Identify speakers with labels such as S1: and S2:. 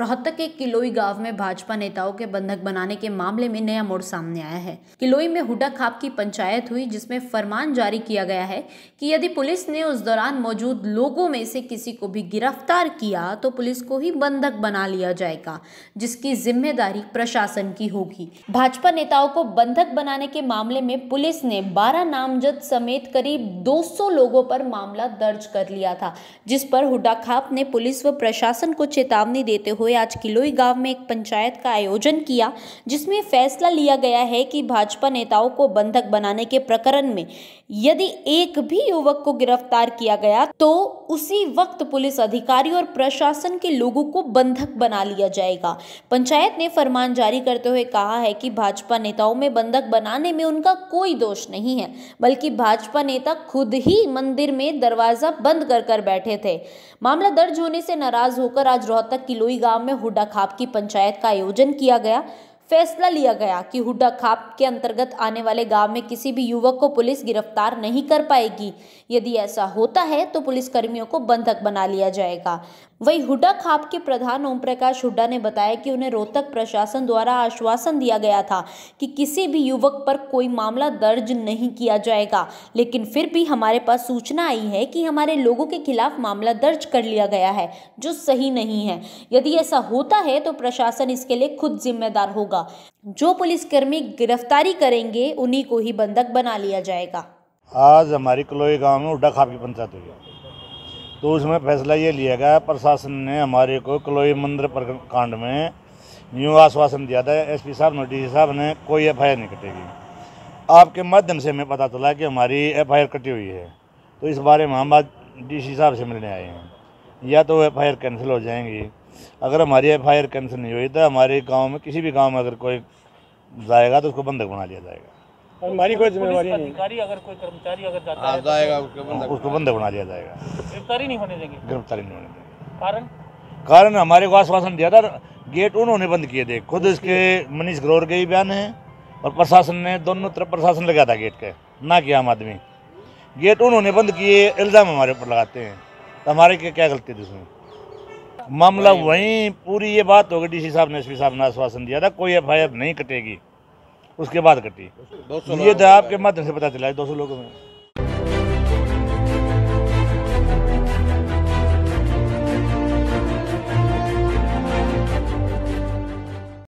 S1: रोहतक के किलोई गांव में भाजपा नेताओं के बंधक बनाने के मामले में नया मोड़ सामने आया है किलोई में हुडा खाप की पंचायत हुई जिसमें फरमान जारी किया गया है कि यदि पुलिस ने उस दौरान मौजूद लोगों में से किसी को भी गिरफ्तार किया तो पुलिस को ही बंधक बना लिया जाएगा जिसकी जिम्मेदारी प्रशासन की होगी भाजपा नेताओं को बंधक बनाने के मामले में पुलिस ने बारह नामजद समेत करीब दो लोगों पर मामला दर्ज कर लिया था जिस पर हुडा खाप ने पुलिस व प्रशासन को चेतावनी देते हुए हुए आज किलोई गांव में एक पंचायत का आयोजन किया जिसमें फैसला लिया गया है कि भाजपा नेताओं को बंधक बनाने के प्रकरण में यदि एक भी युवक को गिरफ्तार किया गया तो उसी वक्त पुलिस अधिकारी और प्रशासन के लोगों को बंधक बना लिया जाएगा पंचायत ने फरमान जारी करते हुए कहा है कि भाजपा नेताओं में बंधक बनाने में उनका कोई दोष नहीं है बल्कि भाजपा नेता खुद ही मंदिर में दरवाजा बंद कर कर बैठे थे मामला दर्ज होने से नाराज होकर आज रोहतक किलोई गांव गुरुग्राम में हुडा खाप की पंचायत का आयोजन किया गया फैसला लिया गया कि हुडा खाप के अंतर्गत आने वाले गांव में किसी भी युवक को पुलिस गिरफ्तार नहीं कर पाएगी यदि ऐसा होता है तो पुलिसकर्मियों को बंधक बना लिया जाएगा वही हुड्डा खाप के प्रधान ओम प्रकाश हुड्डा ने बताया कि उन्हें रोहतक प्रशासन द्वारा आश्वासन दिया गया था कि किसी भी युवक पर कोई मामला दर्ज नहीं किया जाएगा लेकिन फिर भी हमारे पास सूचना आई है कि हमारे लोगों के खिलाफ मामला दर्ज कर लिया गया है जो सही नहीं है यदि ऐसा होता है तो प्रशासन इसके लिए खुद जिम्मेदार होगा जो पुलिसकर्मी गिरफ्तारी करेंगे उन्हीं को ही बंधक बना लिया जाएगा
S2: आज हमारी कलोई गांव में हुड्डा खाप की पंचायत हुई है तो उसमें फैसला ये लिया गया प्रशासन ने हमारे को कलोई मंदिर प्रकांड में यूँ आश्वासन दिया था एसपी साहब ने डी साहब ने कोई एफ आई नहीं कटेगी आपके माध्यम से हमें पता चला कि हमारी एफ आई कटी हुई है तो इस बारे में हम आज डी साहब से मिलने आए हैं या तो एफ आई कैंसिल हो जाएंगी अगर हमारी एफ आई कैंसिल नहीं हुई तो हमारे गाँव में किसी भी गाँव में अगर कोई जाएगा तो उसको बंधक बना लिया जाएगा हमारी कोई जिम्मेवारी नहीं अधिकारी अगर कोई कर्मचारी तो जाएगा उसको बंदा हाँ, बना जाएगा गिरफ्तारी नहीं होने देंगे गिरफ्तारी नहीं होने देंगे कारण कारण हमारे को आश्वासन दिया था गेट उन्होंने बंद किए थे खुद इसके मनीष ग्रोर के ही बयान है और प्रशासन ने दोनों तरफ प्रशासन लगाया था गेट के ना किया आम आदमी गेट उन्होंने बंद किए इल्ज़ाम हमारे ऊपर लगाते हैं तो हमारे क्या क्या गलती थी उसमें मामला वहीं पूरी ये बात होगी डीसी साहब ने एस साहब ने आश्वासन दिया था कोई एफ नहीं कटेगी उसके बाद कटी ये तो आपके माध्यम से पता चला है दो सौ लोगों में